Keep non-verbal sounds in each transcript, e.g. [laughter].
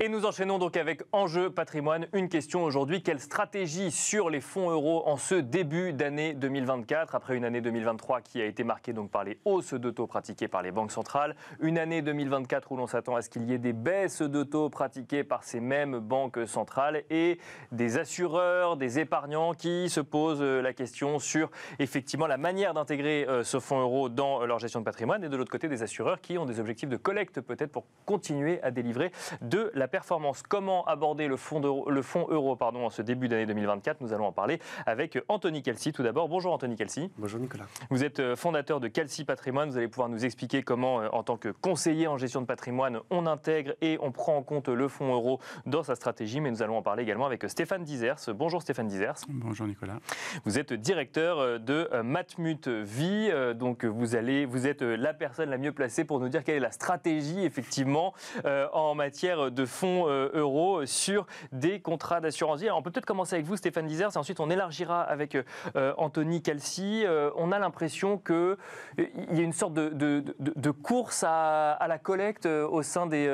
Et nous enchaînons donc avec Enjeu patrimoine. Une question aujourd'hui, quelle stratégie sur les fonds euros en ce début d'année 2024, après une année 2023 qui a été marquée donc par les hausses de taux pratiquées par les banques centrales, une année 2024 où l'on s'attend à ce qu'il y ait des baisses de taux pratiquées par ces mêmes banques centrales et des assureurs, des épargnants qui se posent euh, la question sur effectivement la manière d'intégrer euh, ce fonds euro dans euh, leur gestion de patrimoine et de l'autre côté des assureurs qui ont des objectifs de collecte peut-être pour continuer à délivrer de la performance. Comment aborder le fonds, euro, le fonds euro pardon, en ce début d'année 2024 Nous allons en parler avec Anthony Kelsey. Tout d'abord, bonjour Anthony Kelsey. Bonjour Nicolas. Vous êtes euh, fondateur de Kelsey Patrimoine. Vous allez pouvoir nous expliquer comment, euh, en tant que conseiller en gestion de patrimoine, on intègre et on prend en compte le fonds euro dans sa stratégie. Mais nous allons en parler également avec euh, Stéphane Dizers. Bonjour Stéphane Dizers. Bonjour Nicolas. Vous êtes directeur de Matmut Vie. Donc vous, allez, vous êtes la personne la mieux placée pour nous dire quelle est la stratégie, effectivement, en matière de fonds euh, euros sur des contrats d'assurance vie. on peut peut-être commencer avec vous, Stéphane Dizers, et ensuite on élargira avec euh, Anthony Calci. Euh, on a l'impression qu'il y a une sorte de, course à, la collecte au sein des,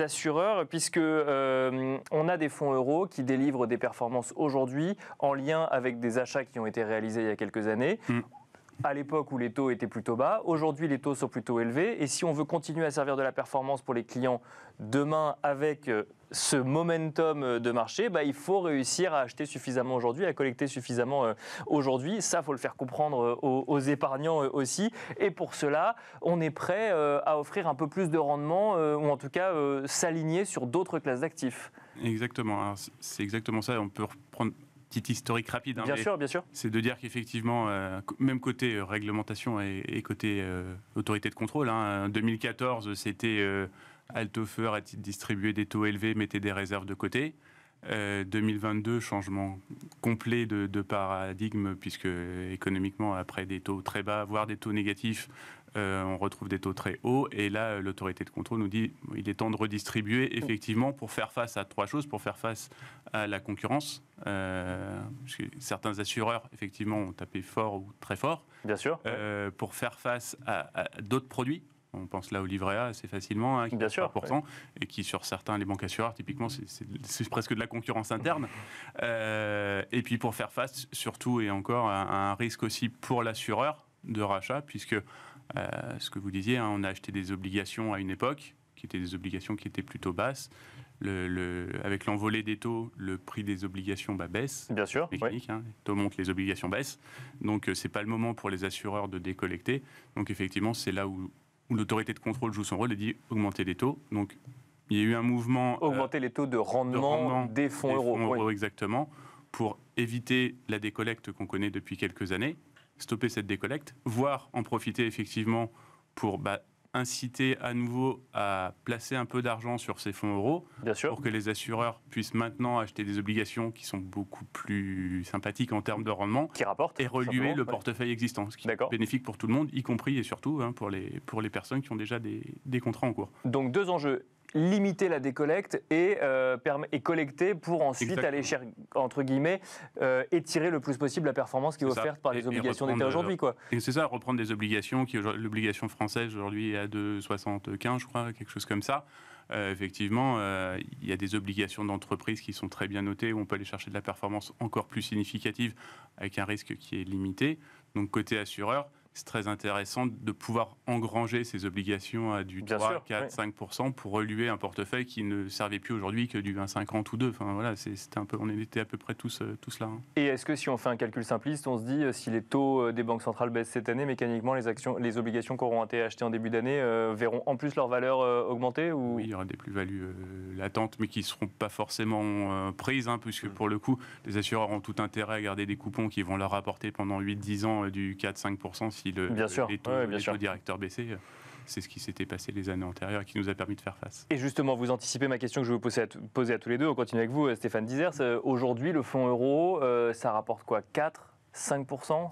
assureurs, puisque on a des fonds euros qui délivrent des performances aujourd'hui en lien avec des achats qui ont été réalisés il y a quelques années. Mm à l'époque où les taux étaient plutôt bas. Aujourd'hui, les taux sont plutôt élevés. Et si on veut continuer à servir de la performance pour les clients demain avec euh, ce momentum euh, de marché, bah, il faut réussir à acheter suffisamment aujourd'hui, à collecter suffisamment euh, aujourd'hui. Ça, faut le faire comprendre aux, aux, épargnants aussi. Et pour cela, on est prêt à offrir un peu plus de rendement, ou en tout cas s'aligner sur d'autres classes d'actifs. Exactement. C'est exactement ça. On peut reprendre Petit historique rapide. Hein, bien sûr, bien sûr. C'est de dire qu'effectivement, euh, même côté euh, réglementation et, côté euh, autorité de contrôle, hein, 2014, c'était Altofer a distribué des taux élevés, mettait des réserves de côté. 2022, changement complet de, de, paradigme, puisque économiquement, après des taux très bas, voire des taux négatifs, euh, on retrouve des taux très hauts. Et là, euh, l'autorité de contrôle nous dit il est temps de redistribuer, mm. effectivement, pour faire face à trois choses pour faire face à la concurrence. Euh, certains assureurs, effectivement, ont tapé fort ou très fort. Bien sûr. pour faire face à, d'autres produits. On pense là au livret A assez facilement, hein, qui et qui sur certains, les banques assureurs, typiquement, c'est presque de la concurrence interne. et puis pour faire face, surtout et encore, un risque aussi pour l'assureur de rachat, puisque euh, ce que vous disiez, hein, on a acheté des obligations à une époque, qui étaient des obligations qui étaient plutôt basses. avec l'envolée des taux, le prix des obligations bah, baisse. Bien sûr. Hein, les taux montent, les obligations baissent. Donc ce euh, c'est pas le moment pour les assureurs de décollecter. Donc effectivement, c'est là où, l'autorité de contrôle joue son rôle et dit augmenter les taux. Donc il y a eu un mouvement. Euh, augmenter les taux de rendement, des fonds euros exactement, pour éviter la décollecte qu'on connaît depuis quelques années stopper cette décollecte, voire en profiter effectivement pour bah, inciter à nouveau à placer un peu d'argent sur ces fonds euros pour que les assureurs puissent maintenant acheter des obligations qui sont beaucoup plus sympathiques en termes de rendement qui et reluer le portefeuille existant, ce qui est bénéfique pour tout le monde, y compris et surtout hein, pour, les, pour les personnes qui ont déjà des contrats en cours. Donc deux enjeux, limiter la décollecte et, euh, et collecter pour ensuite aller chercher entre guillemets euh, étirer le plus possible la performance qui est, offerte par les obligations d'État aujourd'hui quoi. Et c'est ça reprendre des obligations qui l'obligation française aujourd'hui est à 2,75 je crois quelque chose comme ça. Euh, effectivement, il y a des obligations d'entreprise qui sont très bien notées, où on peut aller chercher de la performance encore plus significative avec un risque qui est limité. Donc côté assureur, c'est très intéressant de pouvoir engranger ces obligations à du 3, 4, 5% pour reluer un portefeuille qui ne servait plus aujourd'hui que du 25 ans ou 2. Enfin, voilà, c'était un peu, on était à peu près tous, euh, tous là. Hein. Et est-ce que si on fait un calcul simpliste, on se dit euh, si les taux euh, des banques centrales baissent cette année, mécaniquement, les, actions, les obligations qui auront été achetées en début d'année verront en plus leur valeur augmenter Oui, il y aura des plus-values latentes, mais qui ne seront pas forcément prises, hein, puisque mm. pour le coup, les assureurs ont tout intérêt à garder des coupons qui vont leur apporter pendant 8-10 ans du 4-5% si bien sûr. les taux, directeurs euh, c'est ce qui s'était passé les années antérieures et qui nous a permis de faire face. Et justement, vous anticipez ma question que je vais vous poser à, tous les deux. On continue avec vous, euh, Stéphane Dizers. Euh, aujourd'hui, le fonds euro, ça rapporte quoi 4 5%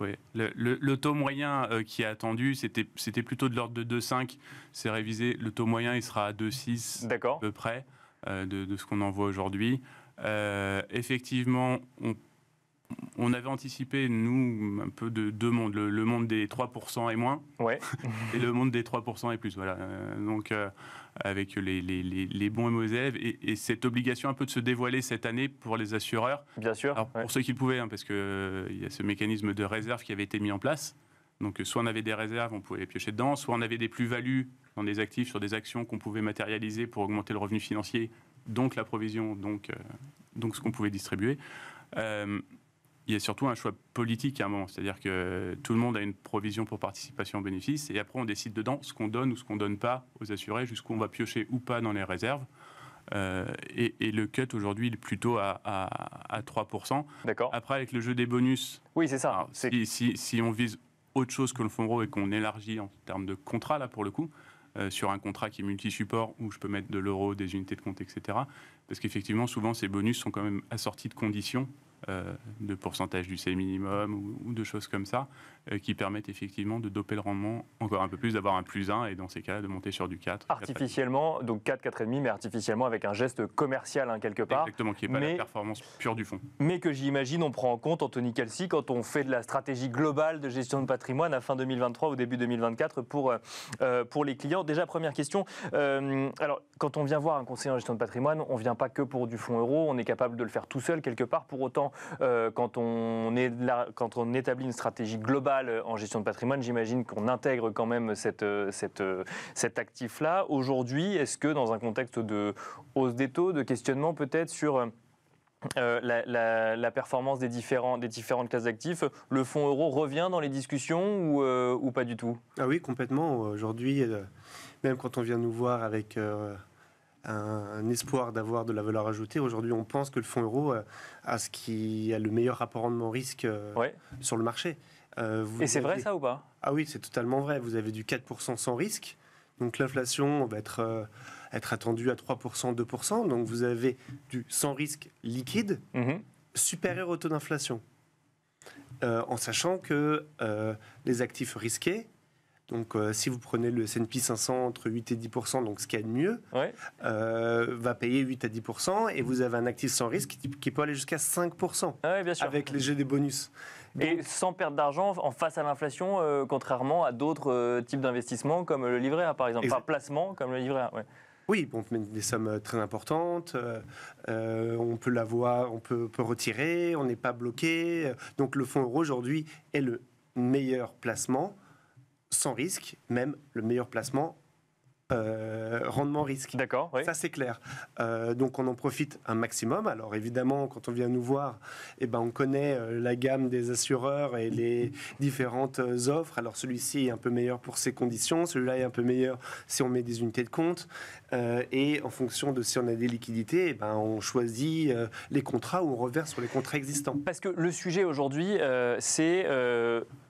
oui. le, taux moyen qui est attendu, c'était plutôt de l'ordre de 2,5. C'est révisé. Le taux moyen, il sera à 2,6 à peu près de, de, ce qu'on en voit aujourd'hui. effectivement, on on avait anticipé, nous, un peu de deux mondes, le, monde des 3% et moins, ouais. [laughs] et le monde des 3% et plus. Voilà. Euh, donc, euh, avec les, bons et mauvais élèves, et, cette obligation un peu de se dévoiler cette année pour les assureurs. Bien sûr. Pour ceux qui le pouvaient, hein, parce qu'il euh, il y a ce mécanisme de réserve qui avait été mis en place. Donc, soit on avait des réserves, on pouvait les piocher dedans, soit on avait des plus-values dans des actifs, sur des actions qu'on pouvait matérialiser pour augmenter le revenu financier, donc la provision, donc, donc ce qu'on pouvait distribuer. Euh, il y a surtout un choix politique à un moment. C'est-à-dire que tout le monde a une provision pour participation aux bénéfices et après on décide dedans ce qu'on donne ou ce qu'on donne pas aux assurés, jusqu'où on va piocher ou pas dans les réserves. Euh, et, le cut aujourd'hui est plutôt à, 3%. D'accord. Après, avec le jeu des bonus. Oui, c'est ça. Si, si, on vise autre chose que le fonds et qu'on élargit en termes de contrat, là pour le coup, euh, sur un contrat qui est multi-support où je peux mettre de l'euro, des unités de compte, etc. Parce qu'effectivement, souvent, ces bonus sont quand même assortis de conditions euh, de pourcentage du C minimum ou, de choses comme ça, euh, qui permettent effectivement de doper le rendement encore un peu plus, d'avoir un plus 1 et dans ces cas de monter sur du 4. Artificiellement, 4 donc 4, 4,5, mais artificiellement avec un geste commercial hein, quelque part. Exactement, qui n'est pas la performance pure du fond Mais que j'imagine on prend en compte, Anthony Calci, quand on fait de la stratégie globale de gestion de patrimoine à fin 2023 ou début 2024 pour, euh, pour les clients. Déjà, première question, alors quand on vient voir un conseiller en gestion de patrimoine, on ne vient pas que pour du fonds euro, on est capable de le faire tout seul quelque part. Pour autant, euh, quand, on est là, quand on établit une stratégie globale euh, en gestion de patrimoine, j'imagine qu'on intègre quand même euh, cet actif-là. Aujourd'hui, est-ce que dans un contexte de hausse des taux, de questionnement peut-être sur... la, performance des, différents, des différentes classes d'actifs, le fonds euro revient dans les discussions ou, pas du tout Ah oui, complètement. Aujourd'hui, même quand on vient nous voir avec un espoir d'avoir de la valeur ajoutée. Aujourd'hui, on pense que le fonds euro euh, a ce qui a le meilleur rapport rendement-risque euh, sur le marché. Euh, Et c'est vrai ça ou pas Ah oui, c'est totalement vrai. Vous avez du 4% sans risque. Donc l'inflation va être, être attendue à 3%, 2%. Donc vous avez du sans risque liquide mmh supérieur au taux d'inflation. en sachant que les actifs risqués, donc, euh, si vous prenez le S&P 500 entre 8 et 10 donc ce qui y a de mieux, euh, va payer 8 à 10 et vous avez un actif sans risque qui, peut aller jusqu'à 5 ah bien sûr. avec les des bonus. et sans perdre d'argent en face à l'inflation, euh, contrairement à d'autres types d'investissements comme le livret A, par exemple, pas placement comme le livret A. Oui, on peut des sommes très importantes, on peut voir, on peut, peut, retirer, on n'est pas bloqué. Donc le fonds euro aujourd'hui est le meilleur placement sans risque, même le meilleur placement euh, rendement risque. D'accord, oui. Ça, c'est clair. Euh, donc, on en profite un maximum. Alors, évidemment, quand on vient nous voir, eh ben, on connaît euh, la gamme des assureurs et les différentes offres. Alors, celui-ci est un peu meilleur pour ses conditions. Celui-là est un peu meilleur si on met des unités de compte. et en fonction de si on a des liquidités, eh ben, on choisit les contrats ou on reverse sur les contrats existants. Parce que le sujet aujourd'hui, c'est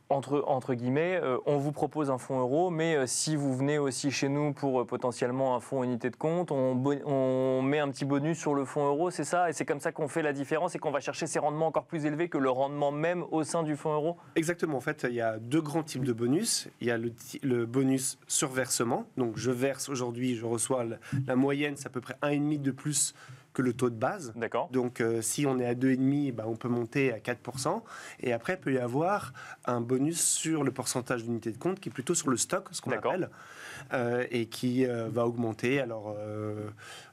entre, entre guillemets, euh, on vous propose un fonds euro, mais euh, si vous venez aussi chez nous pour euh, potentiellement un fonds unité de compte, on, on, met un petit bonus sur le fonds euro, c'est ça Et c'est comme ça qu'on fait la différence et qu'on va chercher ces rendements encore plus élevés que le rendement même au sein du fonds euro Exactement, en fait, il y a deux grands types de bonus. Il y a le, bonus sur versement, donc je verse aujourd'hui, je reçois la, la moyenne, c'est à peu près 1,5 de plus que le taux de base. D'accord. Donc euh, si on est à 2,5, eh bah, ben, on peut monter à 4%. Et après, il peut y avoir un bonus sur le pourcentage d'unités de compte qui est plutôt sur le stock, ce qu'on appelle, euh, et qui euh, va augmenter. Alors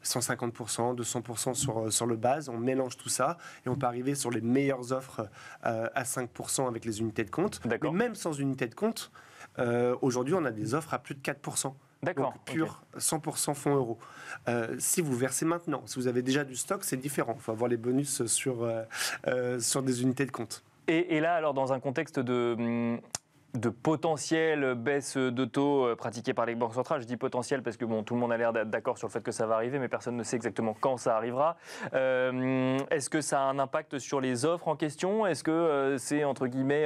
150%, 200% sur, sur le base. On mélange tout ça et on peut arriver sur les meilleures offres à 5% avec les unités de compte. Mais même sans unité de compte, aujourd'hui, on a des offres à plus de 4%. D'accord. Pur, 100% fonds euros. Euh, si vous versez maintenant, si vous avez déjà du stock, c'est différent. Il faut avoir les bonus sur, euh, euh, sur des unités de compte. et, là, alors, dans un contexte de, hum, de potentielle baisse de taux euh, pratiquée par les banques centrales. Je dis potentiel parce que bon, tout le monde a l'air d'accord sur le fait que ça va arriver, mais personne ne sait exactement quand ça arrivera. Euh, est-ce que ça a un impact sur les offres en question Est-ce que euh, c'est, entre guillemets,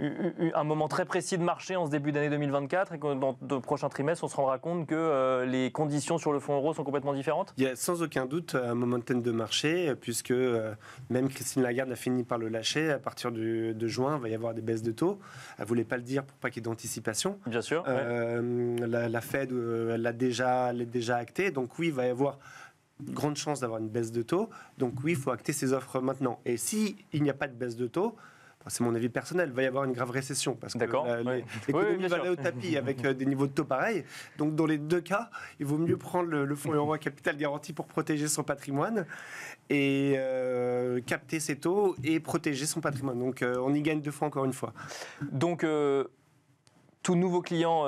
un moment très précis de marché en ce début d'année 2024 et que dans le prochain trimestre, on se rendra compte que les conditions sur le fonds euro sont complètement différentes Il y a sans aucun doute un moment de marché, puisque même Christine Lagarde a fini par le lâcher. À partir de juin, il va y avoir des baisses de taux. Elle voulait pas le dire pour pas qu'il y ait d'anticipation. Bien sûr. Euh, la, Fed euh, l'a déjà, déjà acté. Donc oui, il va y avoir grande chance d'avoir une baisse de taux. Donc oui, il faut acter ses offres maintenant. Et s'il il n'y a pas de baisse de taux, c'est mon avis personnel, il va y avoir une grave récession parce que l'économie va aller au tapis avec euh, des niveaux de taux pareils. Donc dans les deux cas, il vaut mieux prendre le, fonds euro à capital garanti pour protéger son patrimoine et euh, capter ses taux et protéger son patrimoine. Donc euh, on y gagne deux fois encore une fois. Donc tout nouveau client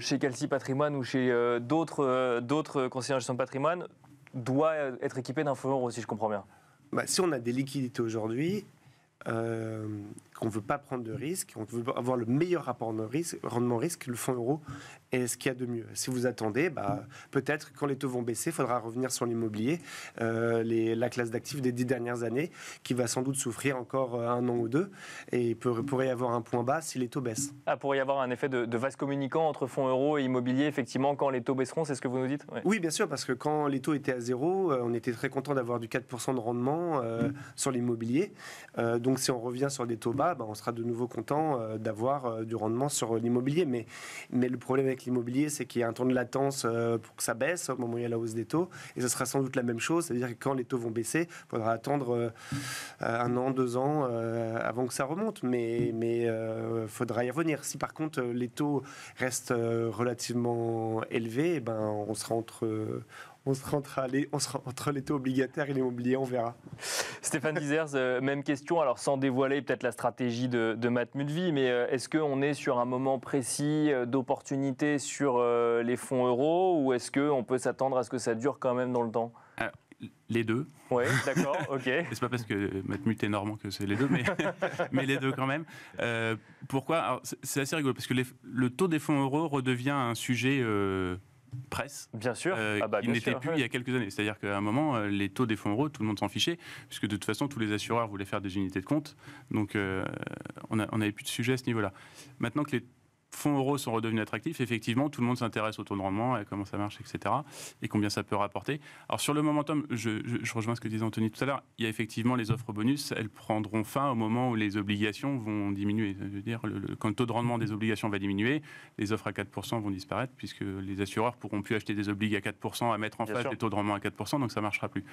chez Calci Patrimoine ou chez d'autres d'autres conseillers en gestion patrimoine doit être équipé d'un fonds euro, si je comprends bien. Bah, si on a des liquidités aujourd'hui, euh, on ne veut pas prendre de risques, on veut avoir le meilleur rapport de risque, rendement risque, le fonds euro est ce qu'il y a de mieux. Si vous attendez, bah, peut-être quand les taux vont baisser, il faudra revenir sur l'immobilier, euh, la classe d'actifs des dix dernières années, qui va sans doute souffrir encore euh, un an ou deux, et il pourrait y avoir un point bas si les taux baissent. Ah, pourrait y avoir un effet de, de vase communicant entre fonds euro et immobilier, effectivement, quand les taux baisseront, c'est ce que vous nous dites Oui, bien sûr, parce que quand les taux étaient à zéro, euh, on était très content d'avoir du 4% de rendement mm. sur l'immobilier. donc si on revient sur des taux bas, bah, on sera de nouveau content euh, d'avoir euh, du rendement sur euh, l'immobilier. Mais, mais le problème avec l'immobilier, c'est qu'il y a un temps de latence pour que ça baisse au moment où il y a la hausse des taux. Et ce sera sans doute la même chose, c'est-à-dire que quand les taux vont baisser, il faudra attendre un an, deux ans avant que ça remonte. Mais il faudra y revenir. Si par contre les taux restent relativement élevés, eh ben, on sera entre on se rentre on entre les taux obligataires et les oubliés, on verra. Stéphane Dizers, euh, même question, alors sans dévoiler peut-être la stratégie de, de Matt mais euh, est-ce qu'on est sur un moment précis euh, d'opportunité sur les fonds euros ou est-ce qu'on peut s'attendre à ce que ça dure quand même dans le temps les deux. Oui, d'accord, [laughs] ok. c'est pas parce que Matmut est normand que c'est les deux, mais, [laughs] mais, les deux quand même. pourquoi C'est assez rigolo, parce que le taux des fonds euros redevient un sujet presse. Bien sûr. Euh, ah bah, il n'était plus il y a quelques années. C'est-à-dire qu'à un moment, euh, les taux des fonds euros, tout le monde s'en fichait, puisque de toute façon, tous les assureurs voulaient faire des unités de compte. Donc, euh, on n'avait plus de sujet à ce niveau-là. Maintenant que les fonds euros sont redevenus attractifs, effectivement, tout le monde s'intéresse au taux de rendement, et comment ça marche, etc. Et combien ça peut rapporter. Alors sur le momentum, je, je, rejoins ce que disait Anthony tout à l'heure, il y a effectivement les offres bonus, elles prendront fin au moment où les obligations vont diminuer. Je veux dire, le, quand le taux de rendement des obligations va diminuer, les offres à 4% vont disparaître, puisque les assureurs pourront plus acheter des obligations à 4% à mettre en place des taux de rendement à 4%, donc ça ne marchera plus.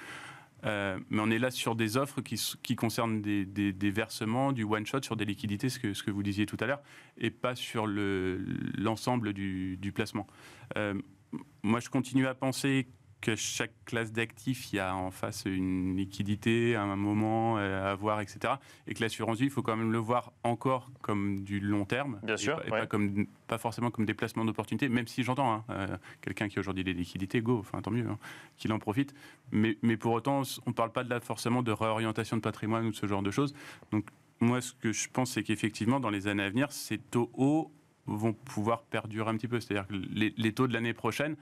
Euh, mais on est là sur des offres qui, concernent des, versements, du one-shot, sur des liquidités, ce que, vous disiez tout à l'heure, et pas sur l'ensemble du, placement. Euh, moi, je continue à penser que chaque classe d'actifs, il y a en face une liquidité, un moment à voir, etc. Et que l'assurance vie, il faut quand même le voir encore comme du long terme. Bien et sûr. Pas, comme, pas forcément comme des placements d'opportunités, même si j'entends hein, euh, quelqu'un qui aujourd'hui des liquidités, go, enfin tant mieux, hein, qu'il en profite. Mais, mais pour autant, on ne parle pas de là forcément de réorientation de patrimoine ou de ce genre de choses. Donc, moi, ce que je pense, c'est qu'effectivement, dans les années à venir, ces taux hauts vont pouvoir perdurer un petit peu. C'est-à-dire que les, les taux de l'année prochaine,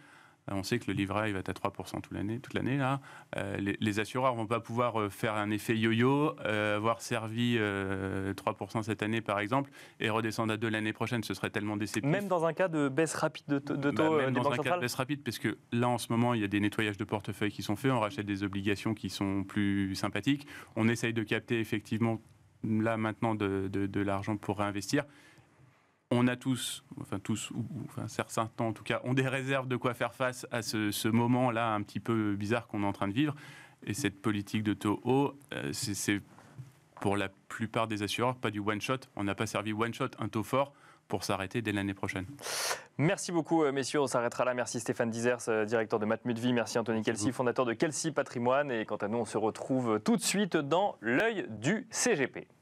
on sait que le livret va être à 3% toute l'année. Toute l'année là, euh, les, les, assureurs vont pas pouvoir euh, faire un effet yo-yo, euh, avoir servi 3% cette année par exemple et redescendre à 2 l'année prochaine. Ce serait tellement décevant Même dans un cas de baisse rapide de, taux de bah, même dans un cas de baisse rapide, parce que là en ce moment, il y a des nettoyages de portefeuille qui sont faits. On rachète des obligations qui sont plus sympathiques. On essaye de capter effectivement là maintenant de, de l'argent pour réinvestir on a tous, enfin tous, ou, enfin certains en tout cas, ont des réserves de quoi faire face à ce, moment-là un petit peu bizarre qu'on est en train de vivre. Et cette politique de taux euh, haut, c'est pour la plupart des assureurs pas du one-shot. On n'a pas servi one-shot, un taux fort pour s'arrêter dès l'année prochaine. Merci beaucoup, euh, messieurs. On s'arrêtera là. Merci Stéphane Dizers, euh, directeur de Vie. Merci Anthony Kelsey, fondateur de Kelsey Patrimoine. Et quant à nous, on se retrouve tout de suite dans l'œil du CGP.